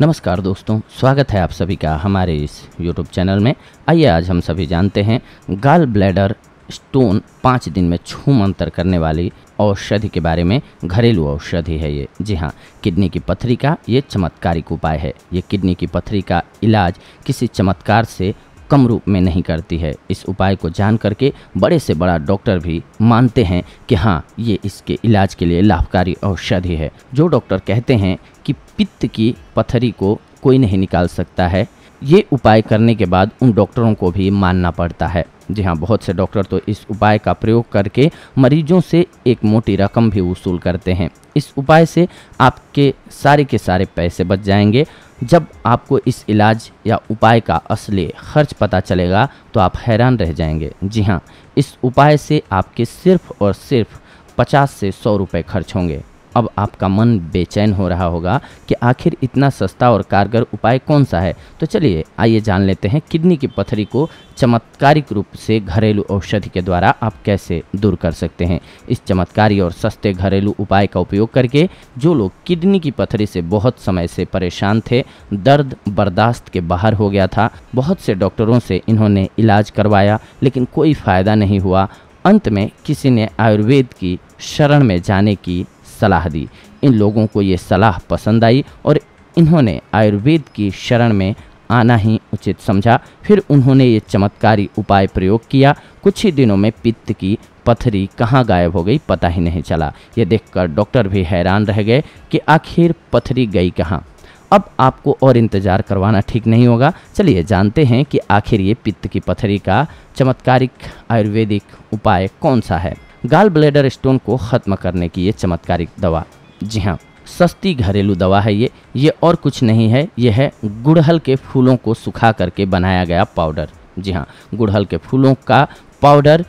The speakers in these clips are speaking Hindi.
नमस्कार दोस्तों स्वागत है आप सभी का हमारे इस यूट्यूब चैनल में आइए आज हम सभी जानते हैं गाल ब्लैडर स्टोन पाँच दिन में छूम अंतर करने वाली औषधि के बारे में घरेलू औषधि है ये जी हाँ किडनी की पथरी का ये चमत्कारिक उपाय है ये किडनी की पथरी का इलाज किसी चमत्कार से कम रूप में नहीं करती है इस उपाय को जान करके बड़े से बड़ा डॉक्टर भी मानते हैं कि हाँ ये इसके इलाज के लिए लाभकारी औषधि है जो डॉक्टर कहते हैं कि पित्त की पथरी को कोई नहीं निकाल सकता है ये उपाय करने के बाद उन डॉक्टरों को भी मानना पड़ता है जी हाँ बहुत से डॉक्टर तो इस उपाय का प्रयोग करके मरीजों से एक मोटी रकम भी वसूल करते हैं इस उपाय से आपके सारे के सारे पैसे बच जाएंगे जब आपको इस इलाज या उपाय का असली खर्च पता चलेगा तो आप हैरान रह जाएंगे जी हाँ इस उपाय से आपके सिर्फ और सिर्फ पचास से सौ रुपये खर्च होंगे अब आपका मन बेचैन हो रहा होगा कि आखिर इतना सस्ता और कारगर उपाय कौन सा है तो चलिए आइए जान लेते हैं किडनी की पथरी को चमत्कारिक रूप से घरेलू औषधि के द्वारा आप कैसे दूर कर सकते हैं इस चमत्कारी और सस्ते घरेलू उपाय का उपयोग करके जो लोग किडनी की पथरी से बहुत समय से परेशान थे दर्द बर्दाश्त के बाहर हो गया था बहुत से डॉक्टरों से इन्होंने इलाज करवाया लेकिन कोई फ़ायदा नहीं हुआ अंत में किसी ने आयुर्वेद की शरण में जाने की सलाह दी इन लोगों को ये सलाह पसंद आई और इन्होंने आयुर्वेद की शरण में आना ही उचित समझा फिर उन्होंने ये चमत्कारी उपाय प्रयोग किया कुछ ही दिनों में पित्त की पथरी कहाँ गायब हो गई पता ही नहीं चला ये देखकर डॉक्टर भी हैरान रह गए कि आखिर पथरी गई कहाँ अब आपको और इंतज़ार करवाना ठीक नहीं होगा चलिए जानते हैं कि आखिर ये पित्त की पथरी का चमत्कारिक आयुर्वेदिक उपाय कौन सा है गाल ब्लेडर स्टोन को ख़त्म करने की ये चमत्कारिक दवा जी हाँ सस्ती घरेलू दवा है ये ये और कुछ नहीं है यह है गुड़हल के फूलों को सुखा करके बनाया गया पाउडर जी हाँ गुड़हल के फूलों का पाउडर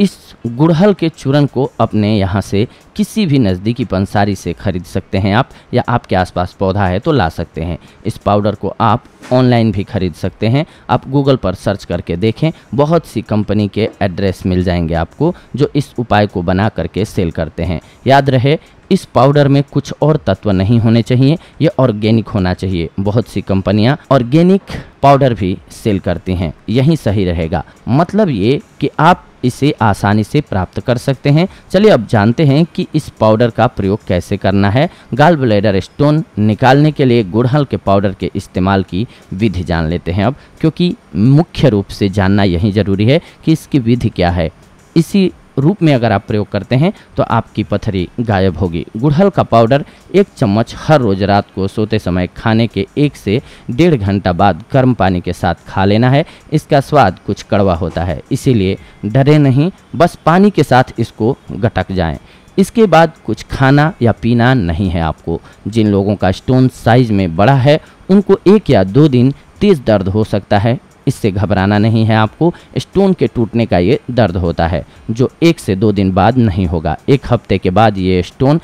इस गुड़हल के चूरन को अपने यहाँ से किसी भी नज़दीकी पंसारी से खरीद सकते हैं आप या आपके आसपास पौधा है तो ला सकते हैं इस पाउडर को आप ऑनलाइन भी खरीद सकते हैं आप गूगल पर सर्च करके देखें बहुत सी कंपनी के एड्रेस मिल जाएंगे आपको जो इस उपाय को बना करके सेल करते हैं याद रहे इस पाउडर में कुछ और तत्व नहीं होने चाहिए यह ऑर्गेनिक होना चाहिए बहुत सी कंपनियां ऑर्गेनिक पाउडर भी सेल करती हैं यही सही रहेगा मतलब ये कि आप इसे आसानी से प्राप्त कर सकते हैं चलिए अब जानते हैं कि इस पाउडर का प्रयोग कैसे करना है गाल ब्लेडर स्टोन निकालने के लिए गुड़हल के पाउडर के इस्तेमाल की विधि जान लेते हैं अब क्योंकि मुख्य रूप से जानना यही ज़रूरी है कि इसकी विधि क्या है इसी रूप में अगर आप प्रयोग करते हैं तो आपकी पथरी गायब होगी गुड़हल का पाउडर एक चम्मच हर रोज रात को सोते समय खाने के एक से डेढ़ घंटा बाद गर्म पानी के साथ खा लेना है इसका स्वाद कुछ कड़वा होता है इसीलिए डरे नहीं बस पानी के साथ इसको गटक जाएं इसके बाद कुछ खाना या पीना नहीं है आपको जिन लोगों का स्टोन साइज में बड़ा है उनको एक या दो दिन तेज़ दर्द हो सकता है इससे घबराना नहीं है आपको स्टोन के टूटने का ये दर्द होता है जो एक से दो दिन बाद नहीं होगा एक हफ्ते के बाद ये स्टोन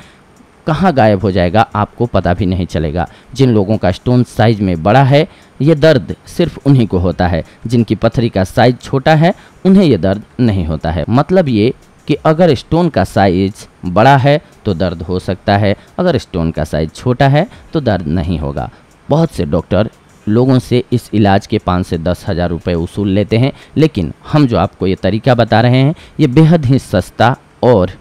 कहाँ गायब हो जाएगा आपको पता भी नहीं चलेगा जिन लोगों का स्टोन साइज में बड़ा है ये दर्द सिर्फ उन्हीं को होता है जिनकी पथरी का साइज छोटा है उन्हें यह दर्द नहीं होता है मतलब ये कि अगर स्टोन का साइज बड़ा है तो दर्द हो सकता है अगर स्टोन का साइज छोटा है तो दर्द नहीं होगा बहुत से डॉक्टर लोगों से इस इलाज के पाँच से दस हज़ार रुपये वसूल लेते हैं लेकिन हम जो आपको ये तरीका बता रहे हैं ये बेहद ही सस्ता और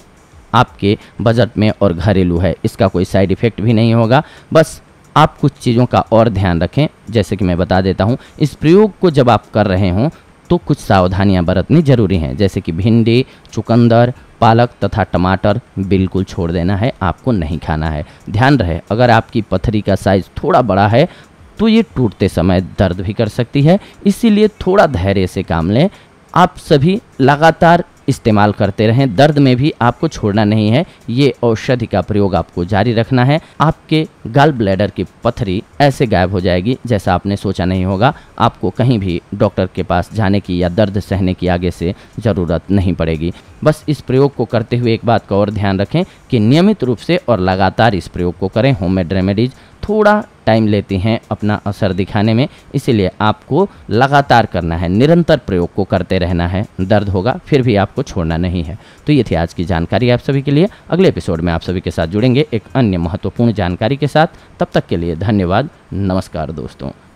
आपके बजट में और घरेलू है इसका कोई साइड इफ़ेक्ट भी नहीं होगा बस आप कुछ चीज़ों का और ध्यान रखें जैसे कि मैं बता देता हूँ इस प्रयोग को जब आप कर रहे हों तो कुछ सावधानियाँ बरतनी जरूरी हैं जैसे कि भिंडी चुकंदर पालक तथा टमाटर बिल्कुल छोड़ देना है आपको नहीं खाना है ध्यान रहे अगर आपकी पथरी का साइज़ थोड़ा बड़ा है तो ये टूटते समय दर्द भी कर सकती है इसीलिए थोड़ा धैर्य से काम लें आप सभी लगातार इस्तेमाल करते रहें दर्द में भी आपको छोड़ना नहीं है ये औषधि का प्रयोग आपको जारी रखना है आपके गल ब्लैडर की पथरी ऐसे गायब हो जाएगी जैसा आपने सोचा नहीं होगा आपको कहीं भी डॉक्टर के पास जाने की या दर्द सहने की आगे से ज़रूरत नहीं पड़ेगी बस इस प्रयोग को करते हुए एक बात का और ध्यान रखें कि नियमित रूप से और लगातार इस प्रयोग को करें होम मेड रेमेडीज़ थोड़ा टाइम लेती हैं अपना असर दिखाने में इसीलिए आपको लगातार करना है निरंतर प्रयोग को करते रहना है दर्द होगा फिर भी आपको छोड़ना नहीं है तो ये थी आज की जानकारी आप सभी के लिए अगले एपिसोड में आप सभी के साथ जुड़ेंगे एक अन्य महत्वपूर्ण जानकारी के साथ तब तक के लिए धन्यवाद नमस्कार दोस्तों